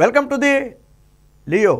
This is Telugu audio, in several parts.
వెల్కమ్ టు ది లియో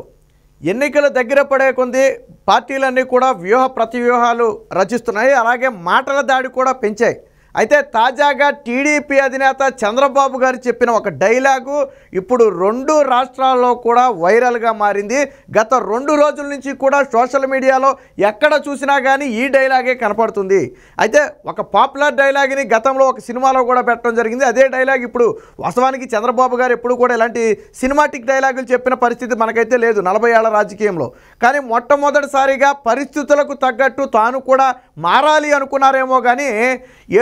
ఎన్నికలు దగ్గర పడే కొంది పార్టీలన్నీ కూడా వ్యూహ ప్రతివ్యూహాలు రచిస్తున్నాయి అలాగే మాటల దాడి కూడా పెంచాయి అయితే తాజాగా టీడీపీ అధినేత చంద్రబాబు గారు చెప్పిన ఒక డైలాగు ఇప్పుడు రెండు రాష్ట్రాల్లో కూడా వైరల్గా మారింది గత రెండు రోజుల నుంచి కూడా సోషల్ మీడియాలో ఎక్కడ చూసినా కానీ ఈ డైలాగే కనపడుతుంది అయితే ఒక పాపులర్ డైలాగ్ని గతంలో ఒక సినిమాలో కూడా పెట్టడం జరిగింది అదే డైలాగ్ ఇప్పుడు వాస్తవానికి చంద్రబాబు గారు ఎప్పుడు కూడా ఇలాంటి సినిమాటిక్ డైలాగులు చెప్పిన పరిస్థితి మనకైతే లేదు నలభై ఏళ్ల రాజకీయంలో కానీ మొట్టమొదటిసారిగా పరిస్థితులకు తగ్గట్టు తాను కూడా మారాలి అనుకున్నారేమో కానీ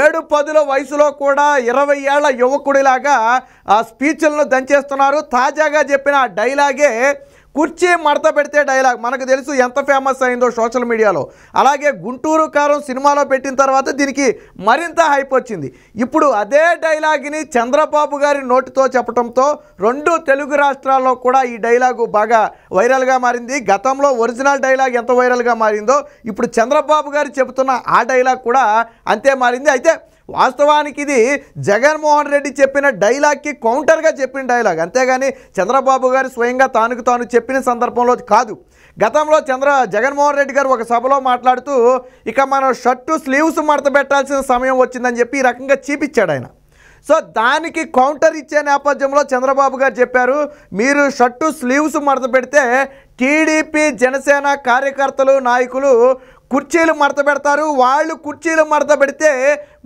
ఏడు పదుల వయసులో కూడా ఇరవై ఏళ్ల యువకుడిలాగా ఆ స్పీచ్లను దంచేస్తున్నారు తాజాగా చెప్పిన డైలాగే కుర్చీ మడత పెడితే డైలాగ్ మనకు తెలుసు ఎంత ఫేమస్ అయిందో సోషల్ మీడియాలో అలాగే గుంటూరు కారం సినిమాలో పెట్టిన తర్వాత దీనికి మరింత హైప్ వచ్చింది ఇప్పుడు అదే డైలాగ్ని చంద్రబాబు గారి నోటితో చెప్పడంతో రెండు తెలుగు రాష్ట్రాల్లో కూడా ఈ డైలాగు బాగా వైరల్గా మారింది గతంలో ఒరిజినల్ డైలాగ్ ఎంత వైరల్గా మారిందో ఇప్పుడు చంద్రబాబు గారు చెబుతున్న ఆ డైలాగ్ కూడా అంతే మారింది అయితే వాస్తవానికి ఇది జగన్మోహన్ రెడ్డి చెప్పిన డైలాగ్కి కౌంటర్గా చెప్పిన డైలాగ్ అంతేగాని చంద్రబాబు గారు స్వయంగా తానుకు తాను చెప్పిన సందర్భంలో కాదు గతంలో చంద్ర జగన్మోహన్ రెడ్డి గారు ఒక సభలో మాట్లాడుతూ ఇక మనం షర్టు స్లీవ్స్ మడత పెట్టాల్సిన సమయం వచ్చిందని చెప్పి ఈ రకంగా చూపించాడు ఆయన సో దానికి కౌంటర్ ఇచ్చే నేపథ్యంలో చంద్రబాబు గారు చెప్పారు మీరు షర్టు స్లీవ్స్ మడత పెడితే టీడీపీ జనసేన కార్యకర్తలు నాయకులు కుర్చీలు మడత పెడతారు వాళ్ళు కుర్చీలు మడత పెడితే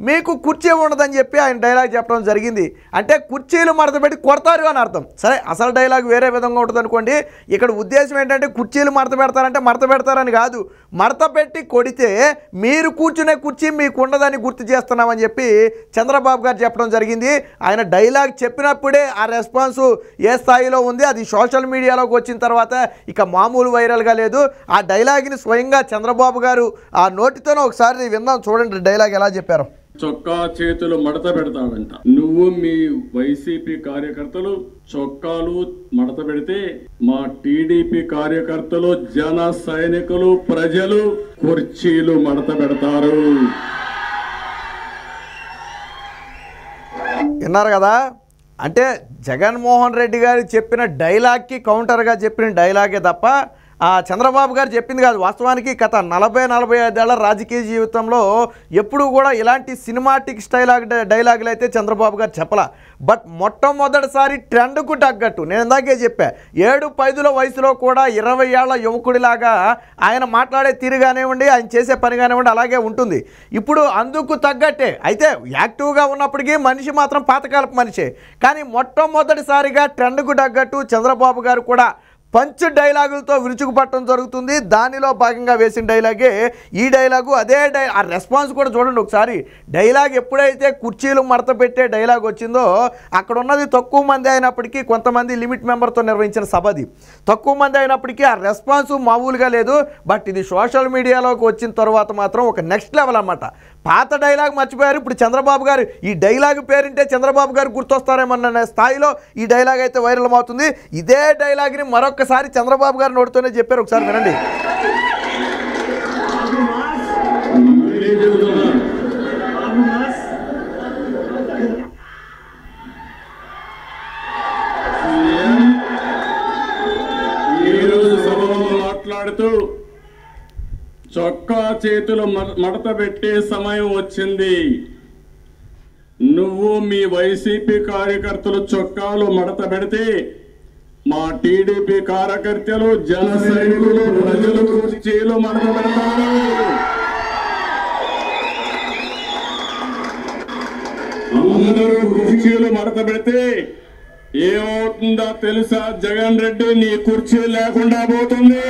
మీకు కుర్చీ ఉండదని చెప్పి ఆయన డైలాగ్ చెప్పడం జరిగింది అంటే కుర్చీలు మడత పెట్టి కొడతారు అని అర్థం సరే అసలు డైలాగ్ వేరే విధంగా ఉంటుంది అనుకోండి ఇక్కడ ఉద్దేశం ఏంటంటే కుర్చీలు మడత పెడతారంటే మడత పెడతారని కాదు మడత పెట్టి కొడితే మీరు కూర్చునే కుర్చీ మీకు ఉండదని గుర్తు చేస్తున్నామని చెప్పి చంద్రబాబు గారు చెప్పడం జరిగింది ఆయన డైలాగ్ చెప్పినప్పుడే ఆ రెస్పాన్స్ ఏ స్థాయిలో ఉంది అది సోషల్ మీడియాలోకి వచ్చిన తర్వాత ఇక మామూలు వైరల్గా లేదు ఆ డైలాగ్ని స్వయంగా చంద్రబాబు గారు గారు ఆ నోటితోనే ఒకసారి విందాం చూడండి డైలాగ్ ఎలా చెప్పారు చొక్కా చేతులు మడత పెడతామంట నువ్వు మీ వైసీపీ కార్యకర్తలు చొక్కాలు మడత పెడితే మా టీడీపీ కార్యకర్తలు జన సైనికులు ప్రజలు కుర్చీలు మడత పెడతారు విన్నారు కదా అంటే జగన్మోహన్ రెడ్డి గారు చెప్పిన డైలాగ్కి కౌంటర్గా చెప్పిన డైలాగే తప్ప ఆ చంద్రబాబు గారు చెప్పింది కాదు వాస్తవానికి గత నలభై నలభై ఐదేళ్ల రాజకీయ జీవితంలో ఎప్పుడు కూడా ఇలాంటి సినిమాటిక్ స్టైలాగ్ డైలాగులు అయితే చంద్రబాబు గారు చెప్పలా బట్ మొట్టమొదటిసారి ట్రెండ్కు తగ్గట్టు నేను ఇందాకే చెప్పా ఏడు పైదుల వయసులో కూడా ఇరవై ఏళ్ల యువకుడిలాగా ఆయన మాట్లాడే తీరు కానివ్వండి ఆయన చేసే పని కానివ్వండి అలాగే ఉంటుంది ఇప్పుడు అందుకు తగ్గట్టే అయితే యాక్టివ్గా ఉన్నప్పటికీ మనిషి మాత్రం పాతకాలపు మనిషే కానీ మొట్టమొదటిసారిగా ట్రెండ్కు తగ్గట్టు చంద్రబాబు గారు కూడా పంచ్ డైలాగులతో విరుచుకుపట్టడం జరుగుతుంది దానిలో భాగంగా వేసిన డైలాగే ఈ డైలాగు అదే డై ఆ రెస్పాన్స్ కూడా చూడండి ఒకసారి డైలాగ్ ఎప్పుడైతే కుర్చీలు మడత పెట్టే డైలాగ్ వచ్చిందో అక్కడ ఉన్నది తక్కువ మంది అయినప్పటికీ కొంతమంది లిమిట్ మెంబర్తో నిర్వహించిన సభది తక్కువ మంది అయినప్పటికీ ఆ రెస్పాన్స్ మామూలుగా లేదు బట్ ఇది సోషల్ మీడియాలోకి వచ్చిన తర్వాత మాత్రం ఒక నెక్స్ట్ లెవెల్ అనమాట పాత డైలాగ్ మర్చిపోయారు ఇప్పుడు చంద్రబాబు గారు ఈ డైలాగ్ పేరింటే చంద్రబాబు గారు గుర్తొస్తారేమన్న స్థాయిలో ఈ డైలాగ్ అయితే వైరల్ అవుతుంది ఇదే డైలాగ్ని మరొకసారి చంద్రబాబు గారు నోడుతూనే చెప్పారు ఒకసారి వినండి చేతులు మడత పెట్టే సమయం వచ్చింది నువ్వు మీ వైసీపీ కార్యకర్తలు చొక్కాలు మడత పెడితే మా టీడీపీ కార్యకర్తలు జన సైనికులు ప్రజలు కుర్చీలు మడత పెడతారు అందరూ కుర్చీలు మడత పెడితే ఏమవుతుందో తెలుసా జగన్ రెడ్డి నీ కుర్చీ లేకుండా పోతుంది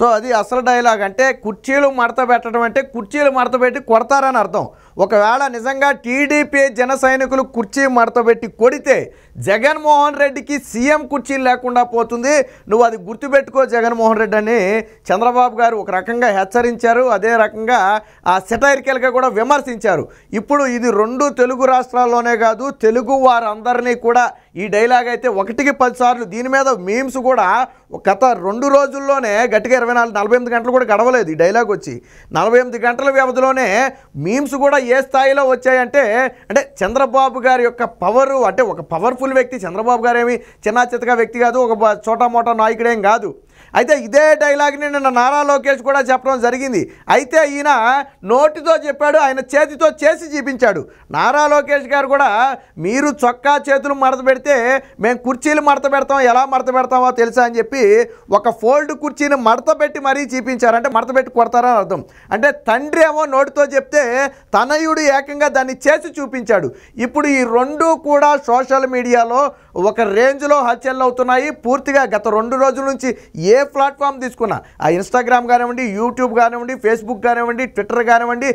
సో అది అసలు డైలాగ్ అంటే కుర్చీలు మడత పెట్టడం అంటే కుర్చీలు మడత పెట్టి కొడతారని అర్థం ఒకవేళ నిజంగా టీడీపీ జన సైనికులు కుర్చీ పెట్టి కొడితే జగన్మోహన్ రెడ్డికి సీఎం కుర్చీలు లేకుండా పోతుంది నువ్వు అది గుర్తుపెట్టుకో జగన్మోహన్ రెడ్డి అని చంద్రబాబు గారు ఒక రకంగా హెచ్చరించారు అదే రకంగా ఆ సెటైర్కెలుగా కూడా విమర్శించారు ఇప్పుడు ఇది రెండు తెలుగు రాష్ట్రాల్లోనే కాదు తెలుగు వారందరినీ కూడా ఈ డైలాగ్ అయితే ఒకటికి పదిసార్లు దీని మీద మీమ్స్ కూడా గత రెండు రోజుల్లోనే గట్టిగా ఇరవై నాలుగు నలభై ఎనిమిది గంటలు కూడా గడవలేదు ఈ డైలాగ్ వచ్చి నలభై ఎనిమిది గంటల వ్యవధిలోనే మీమ్స్ కూడా ఏ స్థాయిలో వచ్చాయంటే అంటే చంద్రబాబు గారి యొక్క పవరు అంటే ఒక పవర్ఫుల్ వ్యక్తి చంద్రబాబు గారేమి చిన్న చితక వ్యక్తి కాదు ఒక చోటా మోటా నాయకుడేం కాదు అయితే ఇదే డైలాగ్ని నిన్న నారా లోకేష్ కూడా చెప్పడం జరిగింది అయితే ఈయన నోటితో చెప్పాడు ఆయన చేతితో చేసి చూపించాడు నారా లోకేష్ గారు కూడా మీరు చొక్కా చేతులు మడత పెడితే మేము కుర్చీలు మడత పెడతాం ఎలా మడత పెడతామో తెలుసా అని చెప్పి ఒక ఫోల్డ్ కుర్చీని మడత పెట్టి మరీ చూపించారు అంటే మడత పెట్టి కొడతారని అర్థం అంటే తండ్రి ఏమో నోటితో చెప్తే తనయుడు ఏకంగా దాన్ని చేసి చూపించాడు ఇప్పుడు ఈ రెండు కూడా సోషల్ మీడియాలో ఒక రేంజ్లో హత్యలు అవుతున్నాయి పూర్తిగా గత రెండు రోజుల నుంచి ఏ ప్లాట్ఫామ్ తీసుకున్నా ఆ ఇన్స్టాగ్రామ్ కానివ్వండి యూట్యూబ్ కానివ్వండి ఫేస్బుక్ కానివ్వండి ట్విట్టర్ కానివ్వండి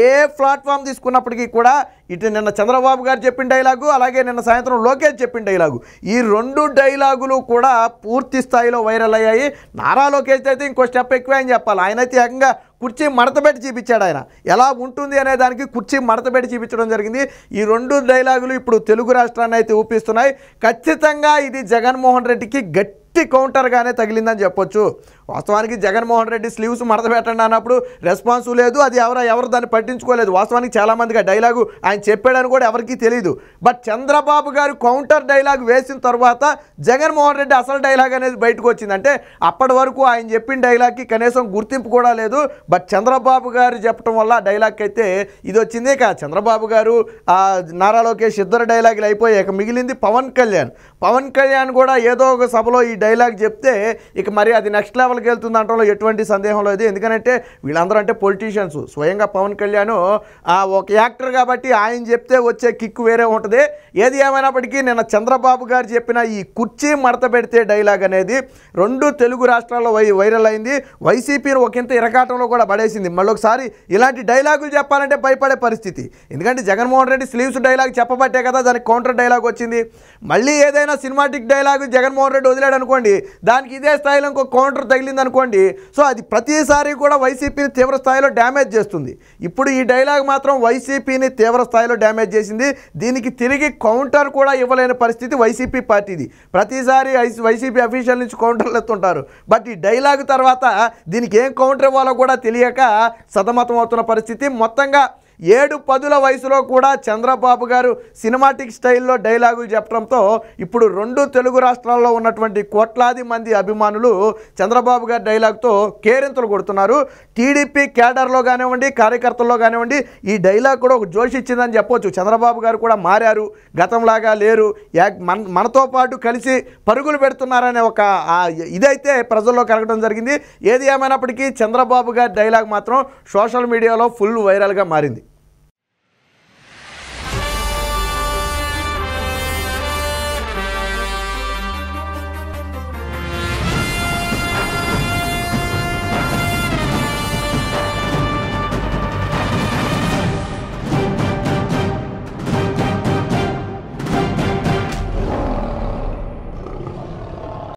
ఏ ప్లాట్ఫామ్ తీసుకున్నప్పటికీ కూడా ఇటు నిన్న చంద్రబాబు గారు చెప్పిన డైలాగు అలాగే నిన్న సాయంత్రం లోకేష్ చెప్పిన డైలాగు ఈ రెండు డైలాగులు కూడా పూర్తి స్థాయిలో వైరల్ అయ్యాయి నారా లోకేష్ అయితే ఇంకో స్టెప్ ఎక్కువ అని చెప్పాలి ఆయనైతే ఏకంగా కుర్చీ మడతబెట్టి చూపించాడు ఆయన ఎలా ఉంటుంది అనే దానికి కుర్చీ మడతబెట్టి చూపించడం జరిగింది ఈ రెండు డైలాగులు ఇప్పుడు తెలుగు రాష్ట్రాన్ని అయితే ఊపిస్తున్నాయి ఖచ్చితంగా ఇది జగన్మోహన్ రెడ్డికి గట్టి మంచి కౌంటర్గానే తగిలిందని చెప్పొచ్చు వాస్తవానికి జగన్మోహన్ రెడ్డి స్లీవ్స్ మడత పెట్టండి అన్నప్పుడు రెస్పాన్స్ లేదు అది ఎవరు ఎవరు దాన్ని పట్టించుకోలేదు వాస్తవానికి చాలామందిగా డైలాగు ఆయన చెప్పాడని కూడా ఎవరికీ తెలియదు బట్ చంద్రబాబు గారు కౌంటర్ డైలాగ్ వేసిన తర్వాత జగన్మోహన్ రెడ్డి అసలు డైలాగ్ అనేది బయటకు వచ్చిందంటే అప్పటి వరకు ఆయన చెప్పిన డైలాగ్కి కనీసం గుర్తింపు కూడా లేదు బట్ చంద్రబాబు గారు చెప్పడం వల్ల డైలాగ్ అయితే ఇది వచ్చింది ఇక చంద్రబాబు గారు నారా లోకేష్ ఇద్దరు డైలాగులు అయిపోయాక మిగిలింది పవన్ కళ్యాణ్ పవన్ కళ్యాణ్ కూడా ఏదో ఒక సభలో ఈ డైలాగ్ డైలాగ్ చెప్తే ఇక మరి అది నెక్స్ట్ లెవెల్కి వెళ్తుంది అంటే ఎటువంటి సందేహం లేదు ఎందుకంటే వీళ్ళందరూ అంటే పొలిటీషియన్స్ స్వయంగా పవన్ కళ్యాణ్ ఒక యాక్టర్ కాబట్టి ఆయన చెప్తే వచ్చే కిక్ వేరే ఉంటుంది ఏది ఏమైనప్పటికీ నిన్న చంద్రబాబు గారు చెప్పిన ఈ కుర్చీ మడత పెడితే డైలాగ్ అనేది రెండు తెలుగు రాష్ట్రాల్లో వై వైరల్ అయింది వైసీపీని ఒకంత ఇరకాటంలో కూడా పడేసింది మళ్ళొకసారి ఇలాంటి డైలాగులు చెప్పాలంటే భయపడే పరిస్థితి ఎందుకంటే జగన్మోహన్ రెడ్డి స్లీవ్స్ డైలాగ్ చెప్పబట్టే కదా దానికి కౌంటర్ డైలాగ్ వచ్చింది మళ్ళీ ఏదైనా సినిమాటిక్ డైలాగ్ జగన్మోహన్ రెడ్డి వదిలాడు అనుకోండి అనుకోండి దానికి ఇదే స్థాయిలో ఇంకో కౌంటర్ తగిలింది అనుకోండి సో అది ప్రతిసారి కూడా వైసీపీని తీవ్ర స్థాయిలో డ్యామేజ్ చేస్తుంది ఇప్పుడు ఈ డైలాగ్ మాత్రం వైసీపీని తీవ్ర స్థాయిలో డ్యామేజ్ చేసింది దీనికి తిరిగి కౌంటర్ కూడా ఇవ్వలేని పరిస్థితి వైసీపీ పార్టీది ప్రతిసారి వైసీపీ అఫీషియల్ నుంచి కౌంటర్లు ఎత్తుంటారు బట్ ఈ డైలాగ్ తర్వాత దీనికి ఏం కౌంటర్ ఇవ్వాలో కూడా తెలియక సతమతం అవుతున్న పరిస్థితి మొత్తంగా ఏడు పదుల వయసులో కూడా చంద్రబాబు గారు సినిమాటిక్ స్టైల్లో డైలాగులు చెప్పడంతో ఇప్పుడు రెండు తెలుగు రాష్ట్రాల్లో ఉన్నటువంటి కోట్లాది మంది అభిమానులు చంద్రబాబు గారి డైలాగ్తో కేరింతలు కొడుతున్నారు టీడీపీ క్యాడర్లో కానివ్వండి కార్యకర్తల్లో కానివ్వండి ఈ డైలాగ్ కూడా ఒక జోషి ఇచ్చిందని చెప్పొచ్చు చంద్రబాబు గారు కూడా మారారు గతంలాగా లేరు మనతో పాటు కలిసి పరుగులు పెడుతున్నారనే ఒక ఇదైతే ప్రజల్లో కలగడం జరిగింది ఏది ఏమైనప్పటికీ చంద్రబాబు గారి డైలాగ్ మాత్రం సోషల్ మీడియాలో ఫుల్ వైరల్గా మారింది